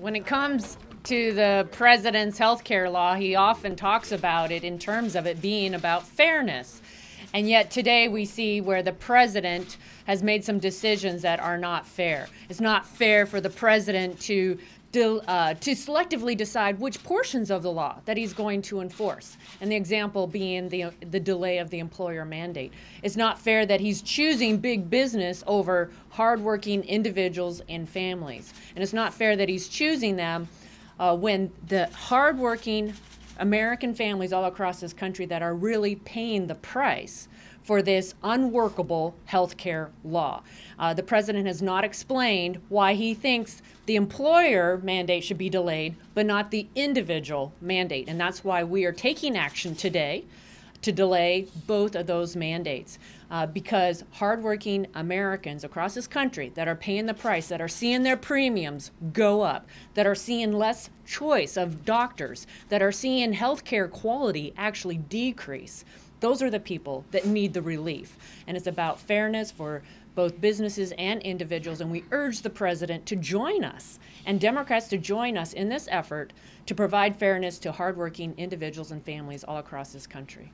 When it comes to the president's health care law, he often talks about it in terms of it being about fairness. And yet today we see where the president has made some decisions that are not fair. It's not fair for the president to to, uh, to selectively decide which portions of the law that he's going to enforce. And the example being the, the delay of the employer mandate. It's not fair that he's choosing big business over hardworking individuals and families. And it's not fair that he's choosing them uh, when the hardworking, American families all across this country that are really paying the price for this unworkable health care law. Uh, the president has not explained why he thinks the employer mandate should be delayed, but not the individual mandate. And that's why we are taking action today to delay both of those mandates uh, because hardworking Americans across this country that are paying the price, that are seeing their premiums go up, that are seeing less choice of doctors, that are seeing healthcare quality actually decrease those are the people that need the relief. And it's about fairness for both businesses and individuals. And we urge the president to join us and Democrats to join us in this effort to provide fairness to hardworking individuals and families all across this country.